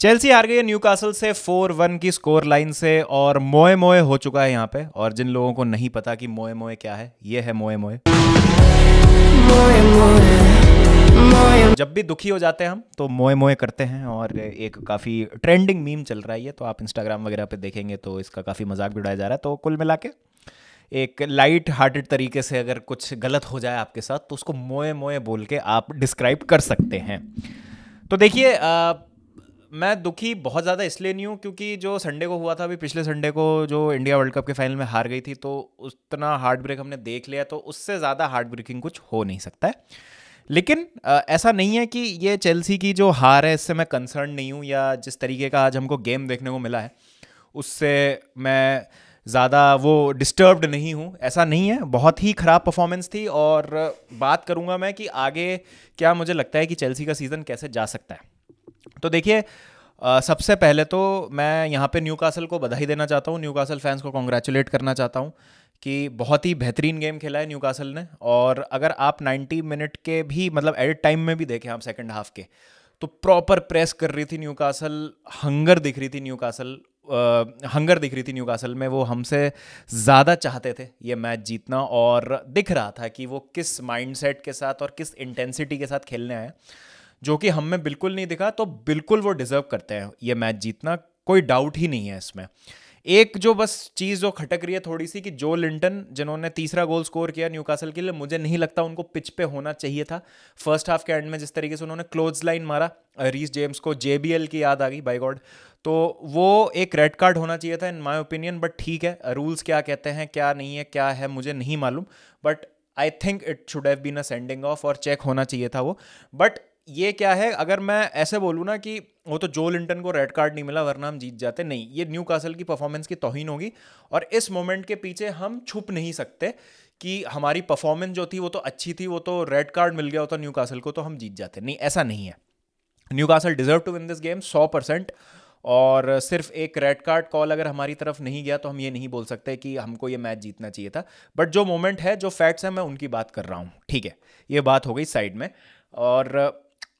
Chelsea हार गई है न्यू कासल से फोर वन की स्कोर लाइन से और मोए मोए हो चुका है यहाँ पे और जिन लोगों को नहीं पता कि मोए मोए क्या है ये है मोए मोए जब भी दुखी हो जाते हैं हम तो मोए मोए करते हैं और एक काफ़ी ट्रेंडिंग मीम चल रहा है ये तो आप इंस्टाग्राम वगैरह पे देखेंगे तो इसका काफ़ी मजाक भी उड़ाया जा रहा है तो कुल मिला के एक लाइट हार्टेड तरीके से अगर कुछ गलत हो जाए आपके साथ तो उसको मोए मोए बोल के आप डिस्क्राइब कर सकते हैं तो देखिए मैं दुखी बहुत ज़्यादा इसलिए नहीं हूँ क्योंकि जो संडे को हुआ था अभी पिछले संडे को जो इंडिया वर्ल्ड कप के फाइनल में हार गई थी तो उतना हार्ट ब्रेक हमने देख लिया तो उससे ज़्यादा हार्ट ब्रेकिंग कुछ हो नहीं सकता है लेकिन ऐसा नहीं है कि ये चेल्सी की जो हार है इससे मैं कंसर्न नहीं हूँ या जिस तरीके का आज हमको गेम देखने को मिला है उससे मैं ज़्यादा वो डिस्टर्ब्ड नहीं हूँ ऐसा नहीं है बहुत ही ख़राब परफॉर्मेंस थी और बात करूँगा मैं कि आगे क्या मुझे लगता है कि चेल्सी का सीज़न कैसे जा सकता है तो देखिए सबसे पहले तो मैं यहाँ पे न्यू कासल को बधाई देना चाहता हूँ न्यू कासल फैंस को कॉन्ग्रेचुलेट करना चाहता हूँ कि बहुत ही बेहतरीन गेम खेला है न्यू कासल ने और अगर आप 90 मिनट के भी मतलब एडिट टाइम में भी देखें आप सेकंड हाफ के तो प्रॉपर प्रेस कर रही थी न्यू कासल हंगर दिख रही थी न्यू कासल हंगर दिख रही थी न्यू कासल में वो हमसे ज़्यादा चाहते थे ये मैच जीतना और दिख रहा था कि वो किस माइंडसेट के साथ और किस इंटेंसिटी के साथ खेलने आए जो कि हम में बिल्कुल नहीं दिखा तो बिल्कुल वो डिजर्व करते हैं ये मैच जीतना कोई डाउट ही नहीं है इसमें एक जो बस चीज़ जो खटक रही है थोड़ी सी कि जो लिंटन जिन्होंने तीसरा गोल स्कोर किया न्यूकासल के लिए मुझे नहीं लगता उनको पिच पे होना चाहिए था फर्स्ट हाफ के एंड में जिस तरीके से उन्होंने क्लोज लाइन मारा रीस जेम्स को जे की याद आ गई बाई गॉड तो वो एक रेड कार्ड होना चाहिए था इन माई ओपिनियन बट ठीक है रूल्स क्या कहते हैं क्या नहीं है क्या है मुझे नहीं मालूम but I think it should have been a sending off और चेक होना चाहिए था वो बट ये क्या है अगर मैं ऐसे बोलूँ ना कि वो तो जो लिंटन को रेड कार्ड नहीं मिला वरना हम जीत जाते नहीं ये न्यू कासल की परफॉर्मेंस की तोहन होगी और इस मोमेंट के पीछे हम छुप नहीं सकते कि हमारी परफॉर्मेंस जो थी वो तो अच्छी थी वो तो रेड कार्ड मिल गया होता न्यू कासल को तो हम जीत जाते नहीं ऐसा नहीं है Newcastle deserve to win this game सौ परसेंट और सिर्फ एक रेड कार्ड कॉल अगर हमारी तरफ नहीं गया तो हम ये नहीं बोल सकते कि हमको ये मैच जीतना चाहिए था बट जो मोमेंट है जो फैक्ट्स हैं मैं उनकी बात कर रहा हूँ ठीक है ये बात हो गई साइड में और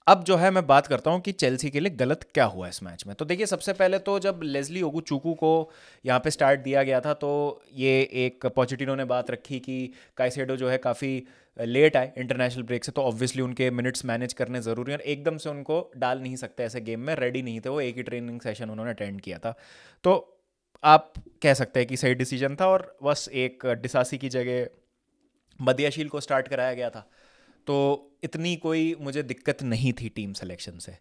अब जो है मैं बात करता हूँ कि चेल्सी के लिए गलत क्या हुआ इस मैच में तो देखिए सबसे पहले तो जब लेजली ओगू चूकू को यहाँ पे स्टार्ट दिया गया था तो ये एक पॉजिटिनो ने बात रखी कि काइसेडो जो है काफ़ी लेट आए इंटरनेशनल ब्रेक से तो ऑब्वियसली उनके मिनट्स मैनेज करने ज़रूरी और एकदम से उनको डाल नहीं सकते ऐसे गेम में रेडी नहीं थे वो एक ही ट्रेनिंग सेशन उन्होंने अटेंड किया था तो आप कह सकते हैं कि सही डिसीजन था और बस एक डिसासी की जगह मदियाशील को स्टार्ट कराया गया था तो इतनी कोई मुझे दिक्कत नहीं थी टीम सिलेक्शन से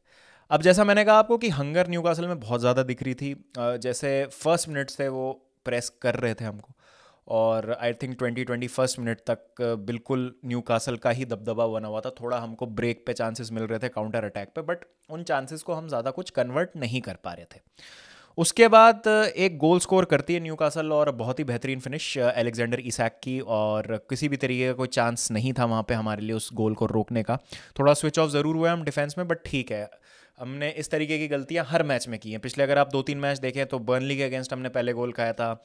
अब जैसा मैंने कहा आपको कि हंगर न्यू कासल में बहुत ज़्यादा दिख रही थी जैसे फर्स्ट मिनट से वो प्रेस कर रहे थे हमको और I think twenty twenty first minute तक बिल्कुल न्यू कासल का ही दबदबा बना हुआ था थोड़ा हमको ब्रेक पे चांसेस मिल रहे थे काउंटर अटैक पे बट उन चांसेस को हम ज़्यादा कुछ कन्वर्ट नहीं कर पा रहे थे उसके बाद एक गोल स्कोर करती है न्यू कासल और बहुत ही बेहतरीन फिनिश एलेक्जेंडर इसैक की और किसी भी तरीके का कोई चांस नहीं था वहाँ पे हमारे लिए उस गोल को रोकने का थोड़ा स्विच ऑफ ज़रूर हुआ हम डिफेंस में बट ठीक है हमने इस तरीके की गलतियाँ हर मैच में की हैं पिछले अगर आप दो तीन मैच देखें तो बर्नली के अगेंस्ट हमने पहले गोल खाया था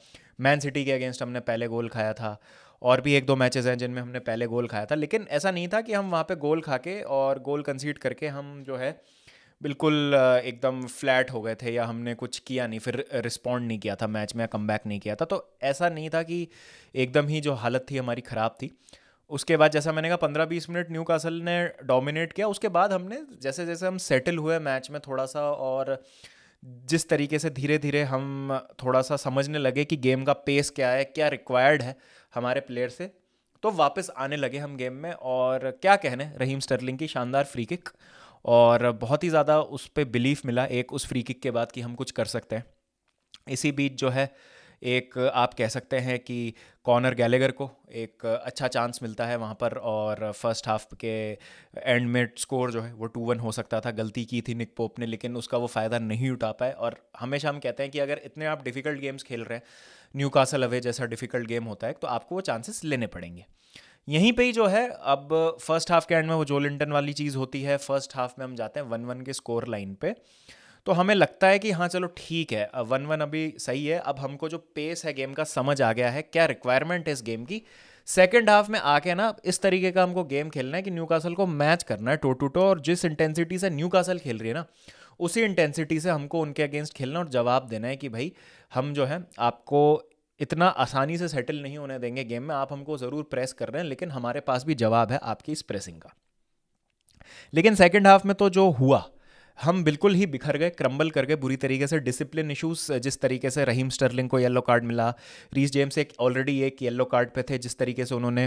मैन सिटी के अगेंस्ट हमने पहले गोल खाया था और भी एक दो मैचेस हैं जिनमें हमने पहले गोल खाया था लेकिन ऐसा नहीं था कि हम वहाँ पे गोल खा के और गोल कंसीड करके हम जो है बिल्कुल एकदम फ्लैट हो गए थे या हमने कुछ किया नहीं फिर रिस्पॉन्ड नहीं किया था मैच में कम नहीं किया था तो ऐसा नहीं था कि एकदम ही जो हालत थी हमारी ख़राब थी उसके बाद जैसा मैंने कहा पंद्रह बीस मिनट न्यू कासल ने डोमिनेट किया उसके बाद हमने जैसे जैसे हम सेटल हुए मैच में थोड़ा सा और जिस तरीके से धीरे धीरे हम थोड़ा सा समझने लगे कि गेम का पेस क्या है क्या रिक्वायर्ड है हमारे प्लेयर से तो वापस आने लगे हम गेम में और क्या कहने रहीम स्टर्लिंग की शानदार फ्री किक और बहुत ही ज़्यादा उस पर बिलीफ मिला एक उस फ्री किक के बाद कि हम कुछ कर सकते हैं इसी बीच जो है एक आप कह सकते हैं कि कॉर्नर गैलेगर को एक अच्छा चांस मिलता है वहाँ पर और फर्स्ट हाफ के एंड में स्कोर जो है वो टू वन हो सकता था गलती की थी निक पोप ने लेकिन उसका वो फ़ायदा नहीं उठा पाए और हमेशा हम कहते हैं कि अगर इतने आप डिफ़िकल्ट गेम्स खेल रहे हैं न्यू कासल अवे जैसा डिफ़िकल्ट गेम होता है तो आपको वो चांसेस लेने पड़ेंगे यहीं पे ही जो है अब फर्स्ट हाफ के एंड में वो जो लिंटन वाली चीज़ होती है फर्स्ट हाफ में हम जाते हैं वन वन के स्कोर लाइन पे तो हमें लगता है कि हाँ चलो ठीक है वन वन अभी सही है अब हमको जो पेस है गेम का समझ आ गया है क्या रिक्वायरमेंट है इस गेम की सेकेंड हाफ में आके ना इस तरीके का हमको गेम खेलना है कि न्यू कासल को मैच करना है टो टू टो और जिस इंटेंसिटी से न्यू कासल खेल रही है ना उसी इंटेंसिटी से हमको उनके अगेंस्ट खेलना और जवाब देना है कि भाई हम जो है आपको इतना आसानी से सेटल नहीं होने देंगे गेम में आप हमको ज़रूर प्रेस कर रहे हैं लेकिन हमारे पास भी जवाब है आपकी इस प्रेसिंग का लेकिन सेकेंड हाफ में तो जो हुआ हम बिल्कुल ही बिखर गए क्रम्बल कर गए बुरी तरीके से डिसिप्लिन इशूज़ जिस तरीके से रहीम स्टर्लिंग को येलो कार्ड मिला रीस जेम्स एक ऑलरेडी एक येलो कार्ड पे थे जिस तरीके से उन्होंने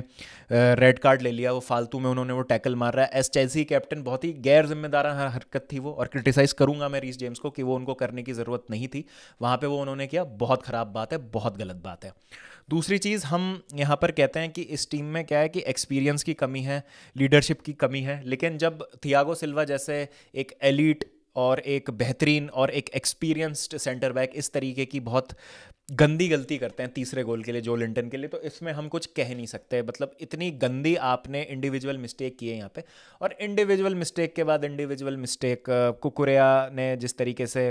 रेड कार्ड ले लिया वो फालतू में उन्होंने वो टैकल मार रहा है एस चेल्सी कैप्टन बहुत ही गैर जिम्मेदार हरकत थी वो और क्रिटिसाइज़ करूंगा मैं रीस जेम्स को कि वो उनको करने की ज़रूरत नहीं थी वहाँ पर वो उन्होंने किया बहुत ख़राब बात है बहुत गलत बात है दूसरी चीज़ हम यहाँ पर कहते हैं कि इस टीम में क्या है कि एक्सपीरियंस की कमी है लीडरशिप की कमी है लेकिन जब थियागो सिल्वा जैसे एक एलिट और एक बेहतरीन और एक एक्सपीरियंस्ड सेंटर बैक इस तरीके की बहुत गंदी गलती करते हैं तीसरे गोल के लिए जो लिंटन के लिए तो इसमें हम कुछ कह नहीं सकते मतलब इतनी गंदी आपने इंडिविजुअल मिस्टेक किए यहाँ पे और इंडिविजुअल मिस्टेक के बाद इंडिविजुअल मिस्टेक uh, कुकुरिया ने जिस तरीके से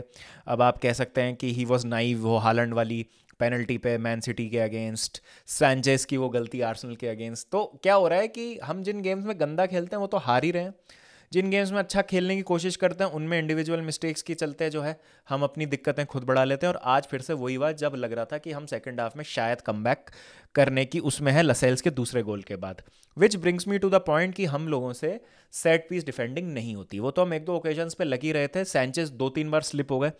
अब आप कह सकते हैं कि ही वॉज नाइव वो हालंड वाली पेनल्टी पे मैन सिटी के अगेंस्ट सैनजेस की वो गलती आर्सनल के अगेंस्ट तो क्या हो रहा है कि हम जिन गेम्स में गंदा खेलते हैं वो तो हार ही रहे हैं जिन गेम्स में अच्छा खेलने की कोशिश करते हैं उनमें इंडिविजुअल मिस्टेक्स की चलते जो है हम अपनी दिक्कतें खुद बढ़ा लेते हैं और आज फिर से वही बात जब लग रहा था कि हम सेकेंड हाफ में शायद कम करने की उसमें है लसेल्स के दूसरे गोल के बाद which brings me to the point कि हम लोगों से सेट पीस डिफेंडिंग नहीं होती वो तो हम एक दो ओकेजन पर लगी रहे थे सैंचेस दो तीन बार स्लिप हो गए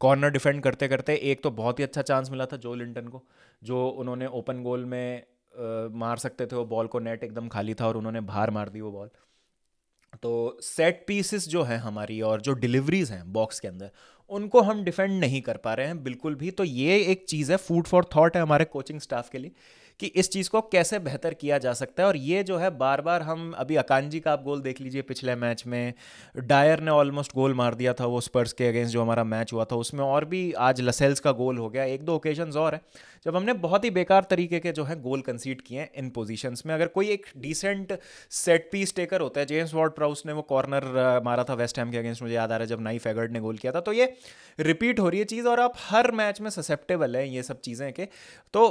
कॉर्नर डिफेंड करते करते एक तो बहुत ही अच्छा चांस मिला था जो लिंटन को जो उन्होंने ओपन गोल में आ, मार सकते थे वो बॉल को नेट एकदम खाली था और उन्होंने बाहर मार दी वो बॉल तो सेट पीसेस जो हैं हमारी और जो डिलीवरीज हैं बॉक्स के अंदर उनको हम डिफेंड नहीं कर पा रहे हैं बिल्कुल भी तो ये एक चीज़ है फूड फॉर थॉट है हमारे कोचिंग स्टाफ के लिए कि इस चीज़ को कैसे बेहतर किया जा सकता है और ये जो है बार बार हम अभी अकांजी का आप गोल देख लीजिए पिछले मैच में डायर ने ऑलमोस्ट गोल मार दिया था वो स्पर्स के अगेंस्ट जो हमारा मैच हुआ था उसमें और भी आज लसेल्स का गोल हो गया एक दो ओकेजन और है जब हमने बहुत ही बेकार तरीके के जो है गोल कंसीड किए हैं इन पोजिशन में अगर कोई एक डिसेंट सेट पीस टेकर होता है जेम्स वॉर्ड प्राउस ने वो कॉर्नर मारा था वेस्ट हैम के अगेंस्ट मुझे याद आ रहा है जब नाइफ एगर्ड ने गोल किया था तो ये रिपीट हो रही है चीज़ और आप हर मैच में ससेप्टेबल हैं ये सब चीज़ें के तो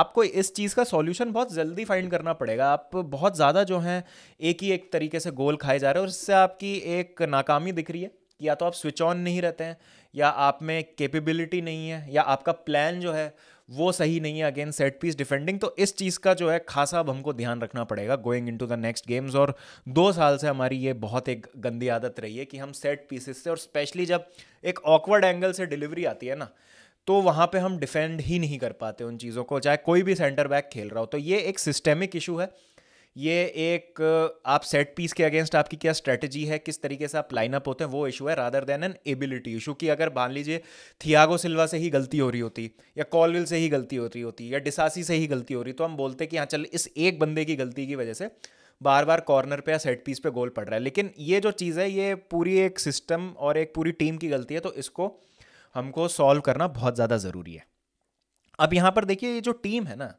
आपको इस चीज़ चीज़ का सॉल्यूशन बहुत जल्दी फाइंड करना पड़ेगा आप बहुत ज़्यादा जो हैं एक ही एक तरीके से गोल खाए जा रहे हैं और इससे आपकी एक नाकामी दिख रही है कि या तो आप स्विच ऑन नहीं रहते हैं या आप में कैपेबिलिटी नहीं है या आपका प्लान जो है वो सही नहीं है अगेन सेट पीस डिफेंडिंग तो इस चीज़ का जो है खासा अब हमको ध्यान रखना पड़ेगा going into the next games और दो साल से हमारी ये बहुत एक गंदी आदत रही है कि हम सेट पीसेस से और स्पेशली जब एक ऑकवर्ड एंगल से डिलीवरी आती है ना तो वहाँ पे हम डिफेंड ही नहीं कर पाते उन चीज़ों को चाहे कोई भी सेंटर बैक खेल रहा हो तो ये एक सिस्टेमिक इशू है ये एक आप सेट पीस के अगेंस्ट आपकी क्या स्ट्रेटजी है किस तरीके से आप लाइनअप होते हैं वो इशू है rather than an ability issue की अगर मान लीजिए थियागो सिल्वा से ही गलती हो रही होती या कॉलविल से ही गलती हो रही होती या डिसासी से ही गलती हो रही तो हम बोलते कि हाँ चल इस एक बंदे की गलती की वजह से बार बार कॉर्नर पे या सेट पीस पे गोल पड़ रहा है लेकिन ये जो चीज़ है ये पूरी एक सिस्टम और एक पूरी टीम की गलती है तो इसको हमको सॉल्व करना बहुत ज़्यादा ज़रूरी है अब यहाँ पर देखिए ये जो टीम है ना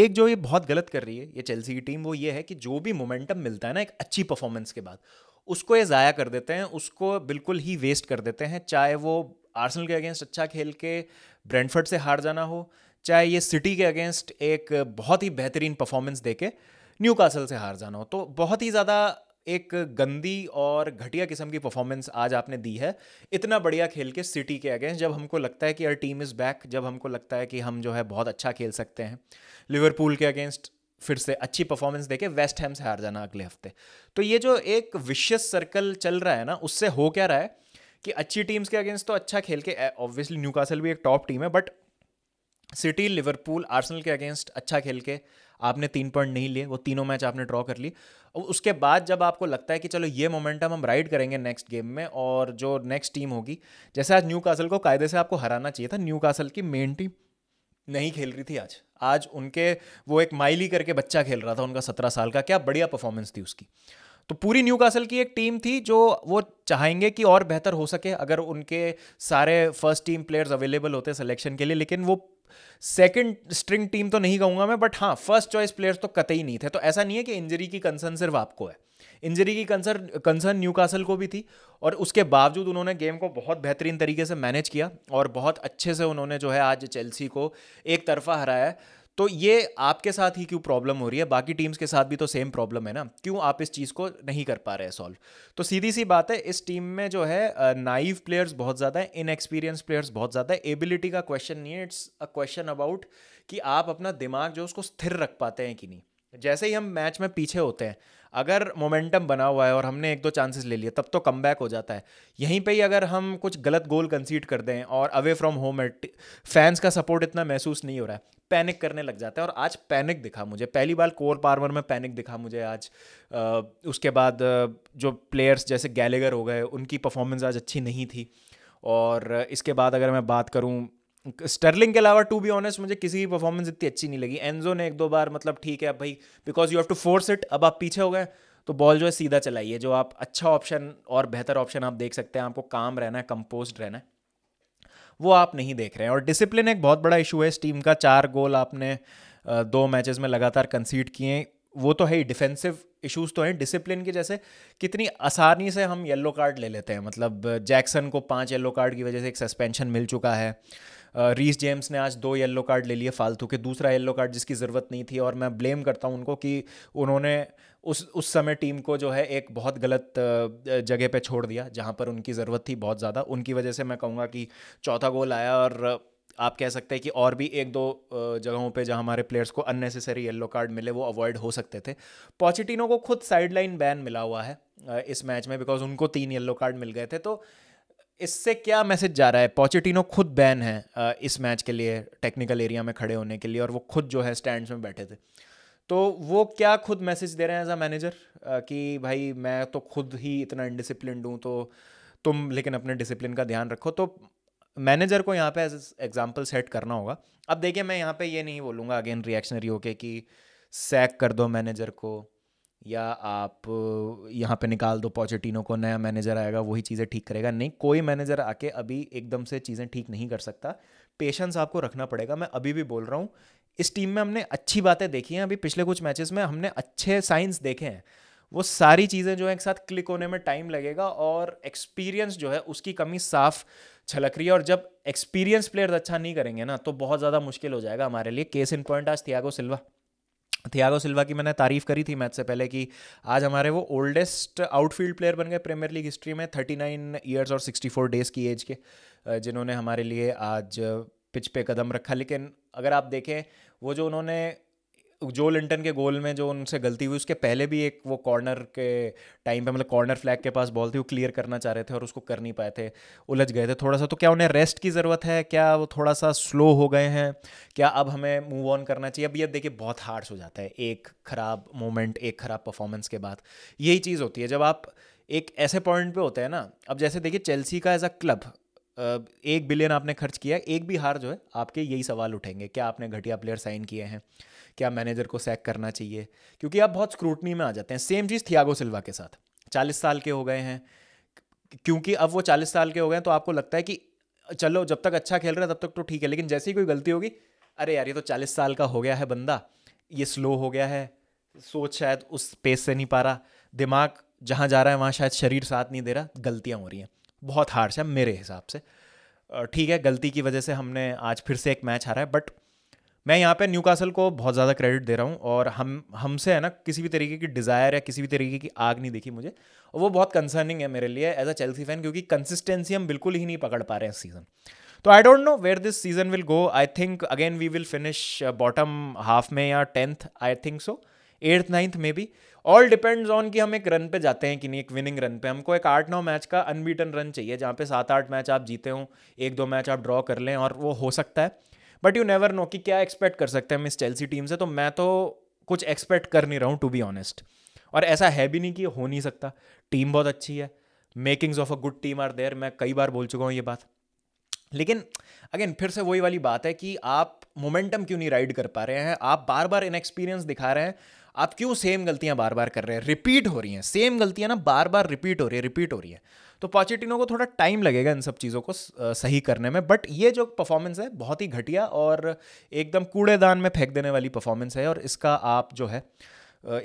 एक जो ये बहुत गलत कर रही है ये चेल्सी की टीम वो ये है कि जो भी मोमेंटम मिलता है ना एक अच्छी परफॉर्मेंस के बाद उसको ये ज़ाया कर देते हैं उसको बिल्कुल ही वेस्ट कर देते हैं चाहे वो आर्सनल के अगेंस्ट अच्छा खेल के ब्रेंडफर्ड से हार जाना हो चाहे ये सिटी के अगेंस्ट एक बहुत ही बेहतरीन परफॉर्मेंस दे के न्यू कासल से हार जाना हो तो बहुत ही ज़्यादा एक गंदी और घटिया किस्म की परफॉर्मेंस आज आपने दी है इतना बढ़िया खेल के सिटी के अगेंस्ट जब हमको लगता है कि यार टीम इज़ बैक जब हमको लगता है कि हम जो है बहुत अच्छा खेल सकते हैं लिवरपूल के अगेंस्ट फिर से अच्छी परफॉर्मेंस देके वेस्ट हैम से हार जाना अगले हफ्ते तो ये जो एक विशियस सर्कल चल रहा है ना उससे हो क्या रहा है कि अच्छी टीम्स के अगेंस्ट तो अच्छा खेल के ऑब्वियसली न्यूकासल भी एक टॉप टीम है बट सिटी लिवरपूल आर्सनल के अगेंस्ट अच्छा खेल के आपने तीन पॉइंट नहीं लिए वो तीनों मैच आपने ड्रॉ कर ली और उसके बाद जब आपको लगता है कि चलो ये मोमेंटम हम राइड करेंगे नेक्स्ट गेम में और जो नेक्स्ट टीम होगी जैसे आज न्यू कासल को कायदे से आपको हराना चाहिए था न्यू कासल की मेन टीम नहीं खेल रही थी आज आज उनके वो एक माइली करके बच्चा खेल रहा था उनका सत्रह साल का क्या बढ़िया परफॉर्मेंस थी उसकी तो पूरी न्यू कासल की एक टीम थी जो वो चाहेंगे कि और बेहतर हो सके अगर उनके सारे फर्स्ट टीम प्लेयर्स अवेलेबल होते सिलेक्शन के लिए लेकिन वो सेकंड स्ट्रिंग टीम तो नहीं कहूंगा मैं बट हाँ फर्स्ट चॉइस प्लेयर्स तो कतई नहीं थे तो ऐसा नहीं है कि इंजरी की कंसर्न सिर्फ आपको है इंजरी की कंसर्न कंसर्न न्यू कासल को भी थी और उसके बावजूद उन्होंने गेम को बहुत बेहतरीन तरीके से मैनेज किया और बहुत अच्छे से उन्होंने जो है आज चेल्सी को एक तरफा हराया तो ये आपके साथ ही क्यों प्रॉब्लम हो रही है बाकी टीम्स के साथ भी तो सेम प्रॉब्लम है ना क्यों आप इस चीज़ को नहीं कर पा रहे हैं सॉल्व तो सीधी सी बात है इस टीम में जो है नाइव प्लेयर्स बहुत ज़्यादा है इनएक्सपीरियंस प्लेयर्स बहुत ज़्यादा है एबिलिटी का क्वेश्चन नहीं है इट्स अ क्वेश्चन अबाउट कि आप अपना दिमाग जो उसको स्थिर रख पाते हैं कि नहीं जैसे ही हम मैच में पीछे होते हैं अगर मोमेंटम बना हुआ है और हमने एक दो चांसेस ले लिए तब तो कम हो जाता है यहीं पे ही अगर हम कुछ गलत गोल कंसीड कर दें और away from home at fans का सपोर्ट इतना महसूस नहीं हो रहा है पैनिक करने लग जाता है और आज पैनिक दिखा मुझे पहली बार कोर पार्वर में पैनिक दिखा मुझे आज उसके बाद जो प्लेयर्स जैसे गैलेगर हो गए उनकी परफॉर्मेंस आज अच्छी नहीं थी और इसके बाद अगर मैं बात करूँ स्टर्लिंग के अलावा टू बी ऑनेस्ट मुझे किसी की परफॉर्मेंस इतनी अच्छी नहीं लगी एनजो ने एक दो बार मतलब ठीक है अब भाई because you have to force it अब आप पीछे हो गए तो बॉल जो है सीधा चलाइए जो आप अच्छा ऑप्शन और बेहतर ऑप्शन आप देख सकते हैं आपको काम रहना है कंपोज रहना है वो आप नहीं देख रहे हैं और डिसिप्लिन एक बहुत बड़ा इशू है इस टीम का चार गोल आपने दो मैचेस में लगातार कंसीड किए वो तो है ही डिफेंसिव इश्यूज तो हैं डिसिप्लिन के जैसे कितनी आसानी से हम येलो कार्ड ले लेते हैं मतलब जैक्सन को पांच येलो कार्ड की वजह से एक सस्पेंशन मिल चुका है रीस जेम्स ने आज दो येलो कार्ड ले लिए फालतू के दूसरा येलो कार्ड जिसकी ज़रूरत नहीं थी और मैं ब्लेम करता हूँ उनको कि उन्होंने उस उस समय टीम को जो है एक बहुत गलत जगह पे छोड़ दिया जहाँ पर उनकी ज़रूरत थी बहुत ज़्यादा उनकी वजह से मैं कहूँगा कि चौथा गोल आया और आप कह सकते हैं कि और भी एक दो जगहों पे जहाँ हमारे प्लेयर्स को अननेसेसरी येलो कार्ड मिले वो अवॉइड हो सकते थे पॉचिटिनो को खुद साइडलाइन बैन मिला हुआ है इस मैच में बिकॉज उनको तीन येलो कार्ड मिल गए थे तो इससे क्या मैसेज जा रहा है पॉचिटिनो खुद बैन है इस मैच के लिए टेक्निकल एरिया में खड़े होने के लिए और वो खुद जो है स्टैंड में बैठे थे तो वो क्या खुद मैसेज दे रहे हैं एज अ मैनेजर कि भाई मैं तो खुद ही इतना इनडिसिप्लिन हूँ तो तुम लेकिन अपने डिसिप्लिन का ध्यान रखो तो मैनेजर को यहाँ पे एज एग्जाम्पल सेट करना होगा अब देखिए मैं यहाँ पे ये नहीं बोलूँगा अगेन रिएक्शनरी होके कि सैक कर दो मैनेजर को या आप यहाँ पे निकाल दो पॉचेटिनो को नया मैनेजर आएगा वही चीज़ें ठीक करेगा नहीं कोई मैनेजर आके अभी एकदम से चीज़ें ठीक नहीं कर सकता पेशेंस आपको रखना पड़ेगा मैं अभी भी बोल रहा हूँ इस टीम में हमने अच्छी बातें देखी हैं अभी पिछले कुछ मैचेस में हमने अच्छे साइंस देखे हैं वो सारी चीज़ें जो है एक साथ क्लिक होने में टाइम लगेगा और एक्सपीरियंस जो है उसकी कमी साफ छलक रही है और जब एक्सपीरियंस प्लेयर्स अच्छा नहीं करेंगे ना तो बहुत ज़्यादा मुश्किल हो जाएगा हमारे लिए केस इन पॉइंट आज थियागो सिल्वा थियागो सिल्वा की मैंने तारीफ करी थी मैच से पहले कि आज हमारे वो ओल्डेस्ट आउटफील्ड प्लेयर बन गए प्रीमियर लीग हिस्ट्री में थर्टी नाइन ईयर्स और सिक्सटी फोर डेज़ की एज के जिन्होंने हमारे लिए आज पिच पे कदम रखा लेकिन अगर आप देखें वो जो उन्होंने जो लिंटन के गोल में जो उनसे गलती हुई उसके पहले भी एक वो कॉर्नर के टाइम पे मतलब कॉर्नर फ्लैग के पास बॉल थी वो क्लियर करना चाह रहे थे और उसको कर नहीं पाए थे उलझ गए थे थोड़ा सा तो क्या उन्हें रेस्ट की ज़रूरत है क्या वो थोड़ा सा स्लो हो गए हैं क्या अब हमें मूव ऑन करना चाहिए अब ये देखिए बहुत हार्श हो जाता है एक ख़राब मोमेंट एक ख़राब परफॉर्मेंस के बाद यही चीज़ होती है जब आप एक ऐसे पॉइंट पे होते हैं ना अब जैसे देखिए चेल्सी का एज अ क्लब एक बिलियन आपने खर्च किया एक भी हार जो है आपके यही सवाल उठेंगे क्या आपने घटिया प्लेयर साइन किए हैं क्या मैनेजर को सैक करना चाहिए क्योंकि आप बहुत स्क्रूटनी में आ जाते हैं सेम चीज़ थियागो सिल्वा के साथ चालीस साल के हो गए हैं क्योंकि अब वो चालीस साल के हो गए हैं तो आपको लगता है कि चलो जब तक अच्छा खेल रहा है तब तक तो ठीक है लेकिन जैसे ही कोई गलती होगी अरे यार ये तो चालीस साल का हो गया है बंदा ये स्लो हो गया है सोच शायद उस पेस से नहीं पा रहा दिमाग जहाँ जा रहा है वहाँ शायद शरीर साथ नहीं दे रहा गलतियाँ हो रही हैं बहुत हार्श है मेरे हिसाब से ठीक है गलती की वजह से हमने आज फिर से एक मैच हारा है बट मैं यहाँ पे न्यूकासल को बहुत ज़्यादा क्रेडिट दे रहा हूँ और हम हमसे है ना किसी भी तरीके की डिज़ायर या किसी भी तरीके की आग नहीं देखी मुझे और वो बहुत कंसर्निंग है मेरे लिए एज अ चेल्सी फैन क्योंकि कंसिस्टेंसी हम बिल्कुल ही नहीं पकड़ पा रहे हैं सीज़न तो I don't know where this season will go I think again we will finish bottom half में या tenth I think so eighth ninth में भी ऑल डिपेंड्स ऑन कि हम एक रन पे जाते हैं कि नहीं एक विनिंग रन पे हमको एक आठ नौ मैच का अनबीटन रन चाहिए जहाँ पे सात आठ मैच आप जीते हों एक दो मैच आप ड्रॉ कर लें और वो हो सकता है बट यू नेवर नो कि क्या एक्सपेक्ट कर सकते हैं हम इस चेल्सी टीम से तो मैं तो कुछ एक्सपेक्ट कर नहीं रहा हूँ टू बी ऑनेस्ट और ऐसा है भी नहीं कि हो नहीं सकता टीम बहुत अच्छी है makings of a good team are there मैं कई बार बोल चुका हूँ ये बात लेकिन अगेन फिर से वही वाली बात है कि आप मोमेंटम क्यों नहीं राइड कर पा रहे हैं आप बार बार इनएक्सपीरियंस दिखा रहे हैं आप क्यों सेम गलतियां बार बार कर रहे हैं रिपीट हो रही हैं सेम गलतियां ना बार बार रिपीट हो रही है रिपीट हो रही है तो पॉचिटिनो को थोड़ा टाइम लगेगा इन सब चीज़ों को सही करने में बट ये जो परफॉर्मेंस है बहुत ही घटिया और एकदम कूड़ेदान में फेंक देने वाली परफॉर्मेंस है और इसका आप जो है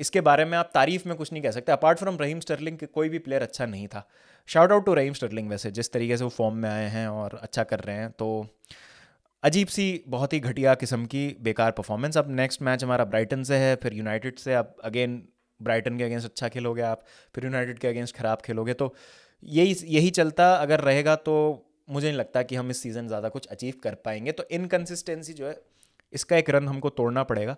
इसके बारे में आप तारीफ में कुछ नहीं कह सकते अपार्ट फ्रॉम रहीम स्टर्लिंग कोई भी प्लेयर अच्छा नहीं था shout out to Raheem Sterling वैसे जिस तरीके से वो फॉर्म में आए हैं और अच्छा कर रहे हैं तो अजीब सी बहुत ही घटिया किस्म की बेकार परफॉर्मेंस अब नेक्स्ट मैच हमारा ब्राइटन से है फिर यूनाइटेड से अब अगेन ब्राइटन के अगेंस्ट अच्छा खेलोगे आप फिर यूनाइटेड के अगेंस्ट ख़राब खेलोगे तो यही यही चलता अगर रहेगा तो मुझे नहीं लगता कि हम इस सीज़न ज़्यादा कुछ अचीव कर पाएंगे तो इनकन्सिस्टेंसी जो है इसका एक रन हमको तोड़ना पड़ेगा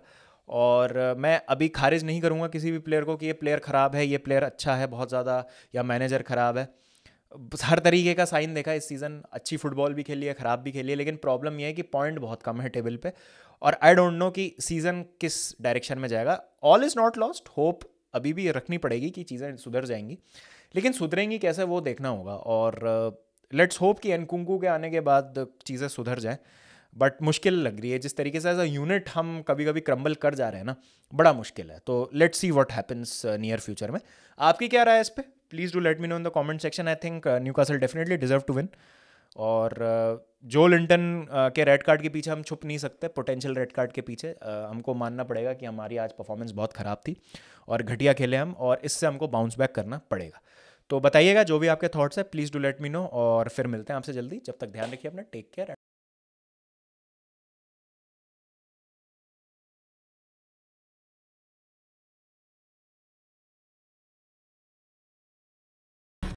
और मैं अभी खारिज नहीं करूँगा किसी भी प्लेयर को कि ये प्लेयर ख़राब है ये प्लेयर अच्छा है बहुत ज़्यादा या मैनेजर ख़राब है हर तरीके का साइन देखा इस सीज़न अच्छी फुटबॉल भी खेली है ख़राब भी खेली है लेकिन प्रॉब्लम यह है कि पॉइंट बहुत कम है टेबल पे और आई डोंट नो कि सीज़न किस डायरेक्शन में जाएगा all is not lost hope अभी भी रखनी पड़ेगी कि चीज़ें सुधर जाएंगी लेकिन सुधरेंगी कैसे वो देखना होगा और लेट्स uh, होप कि एनकुंकू के आने के बाद चीज़ें सुधर जाए बट मुश्किल लग रही है जिस तरीके से एज अ यूनिट हम कभी कभी क्रम्बल कर जा रहे हैं ना बड़ा मुश्किल है तो let's see what happens near future में आपकी क्या राय है इस पर please do let me know in the comment section I think Newcastle definitely deserve to win और जो लिंटन के रेड कार्ड के पीछे हम छुप नहीं सकते पोटेंशियल रेड कार्ड के पीछे हमको मानना पड़ेगा कि हमारी आज परफॉर्मेंस बहुत ख़राब थी और घटिया खेले हम और इससे हमको बाउंस बैक करना पड़ेगा तो बताइएगा जो भी आपके थॉट्स है please do let me know और फिर मिलते हैं आपसे जल्दी जब तक ध्यान रखिए अपना टेक केयर